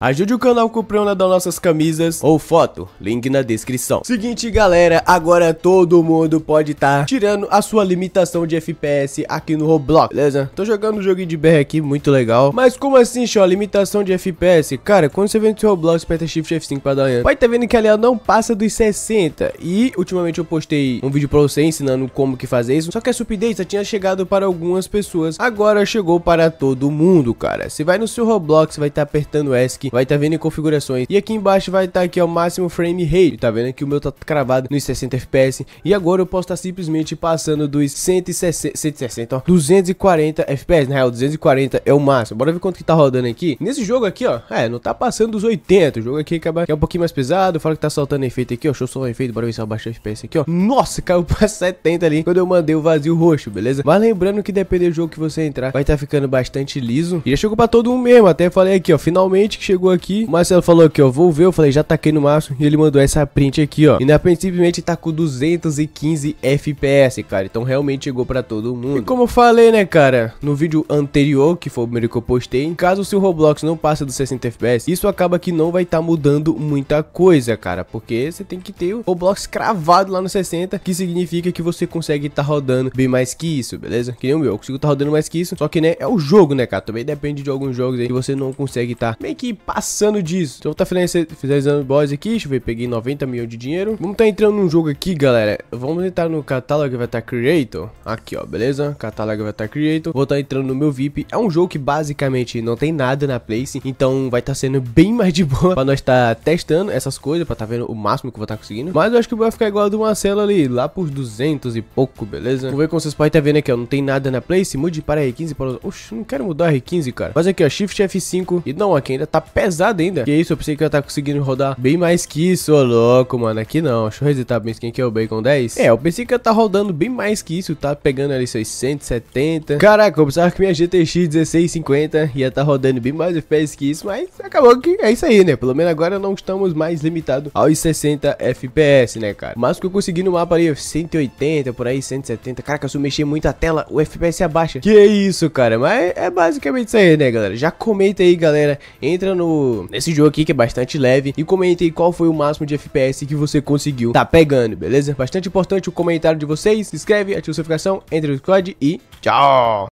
Ajude o canal comprando das nossas camisas ou foto, link na descrição. Seguinte galera, agora todo mundo pode estar tá tirando a sua limitação de FPS aqui no Roblox, beleza? Tô jogando um joguinho de BR aqui, muito legal. Mas como assim, show, limitação de FPS? Cara, quando você vem no seu Roblox, aperta Shift F5 pra dar uma... Vai tá vendo que ali não passa dos 60. E ultimamente eu postei um vídeo pra você ensinando como que fazer isso. Só que essa update já tinha chegado para algumas pessoas. Agora chegou para todo mundo, cara. Você vai no seu Roblox, vai estar tá apertando S aqui, vai estar tá vendo em configurações. E aqui embaixo vai estar tá aqui, ó, máximo frame rate. Tá vendo que o meu tá cravado nos 60 FPS. E agora eu posso estar tá simplesmente passando dos 160, 160, ó, 240 FPS. Na real, 240 é o máximo. Bora ver quanto que tá rodando aqui. Nesse jogo aqui, ó, é, não tá passando dos 80. O jogo aqui acaba que é um pouquinho mais pesado. Fala que tá soltando efeito aqui, ó. Deixa eu o efeito, bora ver se eu abaixo o FPS aqui, ó. Nossa, caiu pra 70 ali quando eu mandei o vazio roxo, beleza? Mas lembrando que depende do jogo que você entrar, vai estar tá ficando bastante liso. E já chegou pra todo mundo mesmo. Até falei aqui, ó, finalmente chegou chegou aqui, o Marcelo falou aqui, ó, vou ver, eu falei, já taquei no máximo, e ele mandou essa print aqui, ó. E na print simplesmente tá com 215 FPS, cara, então realmente chegou pra todo mundo. E como eu falei, né, cara, no vídeo anterior, que foi o primeiro que eu postei, caso o seu Roblox não passe dos 60 FPS, isso acaba que não vai estar tá mudando muita coisa, cara, porque você tem que ter o Roblox cravado lá no 60, que significa que você consegue estar tá rodando bem mais que isso, beleza? Que nem o meu, eu consigo estar tá rodando mais que isso, só que, né, é o jogo, né, cara, também depende de alguns jogos aí que você não consegue estar tá meio que passando disso. Então tá finalizando o boss aqui, deixa eu ver, peguei 90 milhões de dinheiro. Vamos tá entrando num jogo aqui, galera. Vamos entrar no catálogo Avatar tá Creator. Aqui, ó, beleza? Catálogo Avatar tá Creator. Vou tá entrando no meu VIP. É um jogo que basicamente não tem nada na Place, então vai tá sendo bem mais de boa pra nós tá testando essas coisas, pra tá vendo o máximo que eu vou tá conseguindo. Mas eu acho que vai ficar igual a do Marcelo ali, lá por 200 e pouco, beleza? Vou ver como vocês podem tá vendo aqui, ó, não tem nada na Place, mude para R15 para... Oxe, não quero mudar R15, cara. Faz aqui, ó, Shift F5 e não, aqui ainda tá pesado ainda. Que isso, eu pensei que eu ia estar tá conseguindo rodar bem mais que isso, ô louco, mano. Aqui não, deixa eu resetar bem quem que é o Bacon 10. É, eu pensei que eu ia estar tá rodando bem mais que isso, tá pegando ali seus 170. Caraca, eu pensava que minha GTX 1650 ia estar tá rodando bem mais FPS que isso, mas acabou que é isso aí, né? Pelo menos agora não estamos mais limitados aos 60 FPS, né, cara? Mas que eu consegui no mapa ali, 180, por aí, 170. Caraca, se eu mexer muito a tela, o FPS abaixa. Que isso, cara? Mas é basicamente isso aí, né, galera? Já comenta aí, galera. Entra no nesse jogo aqui, que é bastante leve, e comente aí qual foi o máximo de FPS que você conseguiu tá pegando, beleza? Bastante importante o comentário de vocês, se inscreve, ativa a notificação, entra no Discord e tchau!